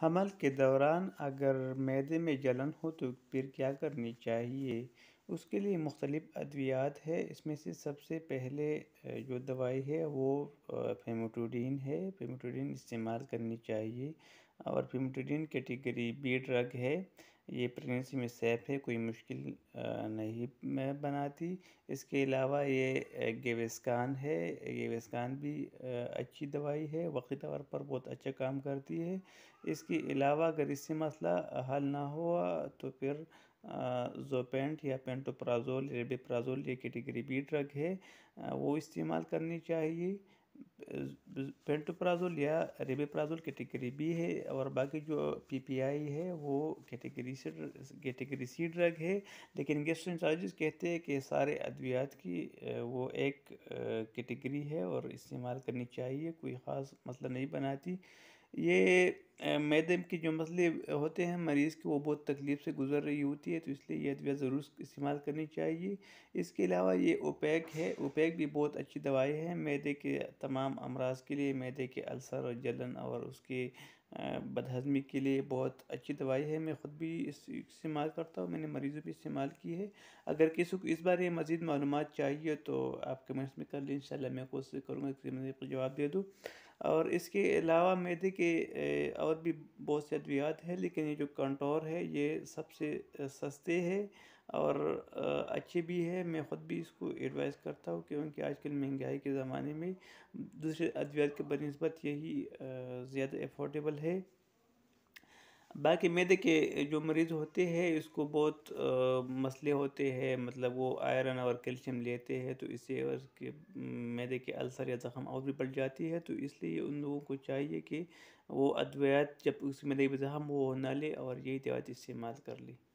हमल के दौरान अगर मैदे में जलन हो तो फिर क्या करनी चाहिए उसके लिए मुख्तलिफ़ अद्वियात है इसमें से सबसे पहले जो दवाई है वो फेमोटोडीन है फेमोटोडीन इस्तेमाल करनी चाहिए और फेमोटोडीन कैटेगरी बी ड्रग है ये प्रेगनेंसी में सेफ है कोई मुश्किल नहीं बनाती इसके अलावा ये गेवेस्कान है गेवेस्कान भी अच्छी दवाई है वक़ी तौर पर बहुत अच्छा काम करती है इसके अलावा अगर इससे मसला हल ना हुआ तो फिर जोपेंट या पेंटोप्राजोल रेबेप्राजोल ये कैटेगरी बी ड्रग है वो इस्तेमाल करनी चाहिए पेंटोप्राजोल या रेबेप्राजोल कैटेगरी बी है और बाकी जो पीपीआई है वो category C category C drug है लेकिन गेस्ट्रोइंटोलॉजिस्ट कहते हैं कि सारे अद्वियात की वो एक कैटेगरी है और इस्तेमाल करनी चाहिए कोई ख़ास मसला नहीं बनाती ये मैदे के जो मसले होते हैं मरीज़ के वो बहुत तकलीफ़ से गुजर रही होती है तो इसलिए यह अद्विया ज़रूर इस्तेमाल करनी चाहिए इसके अलावा ये ओपैक है ओपैक भी बहुत अच्छी दवाई है मैदे के तमाम अमराज के लिए मैदे के अल्सर और जलन और उसके बदहजमी के लिए बहुत अच्छी दवाई है मैं ख़ुद भी इस इस्तेमाल करता हूँ मैंने मरीज़ों भी इस्तेमाल की है अगर किसी को इस बारे में मज़ीद मालूम चाहिए तो आप कमेंट्स में कर लें इन मैं कोशिश करूँगा कि मैं जवाब दे दूँ और इसके अलावा मैदे के और और भी बहुत से अद्वियात हैं लेकिन ये जो कंटोर है ये सबसे सस्ते है और अच्छे भी है मैं ख़ुद भी इसको एडवाइस करता हूँ क्योंकि आजकल महंगाई के ज़माने में दूसरे अद्वियात के बनस्बत यही ज़्यादा एफोर्डेबल है बाकी मैदे के जो मरीज़ होते हैं इसको बहुत आ, मसले होते हैं मतलब वो आयरन और कैल्शियम लेते हैं तो इससे और के मैदे के अल्सर या ज़ख़म और भी बढ़ जाती है तो इसलिए उन लोगों को चाहिए कि वो अद्वैत जब उस मैदे में ज़ख़म वो ना ले और यही दवात इस्तेमाल कर ले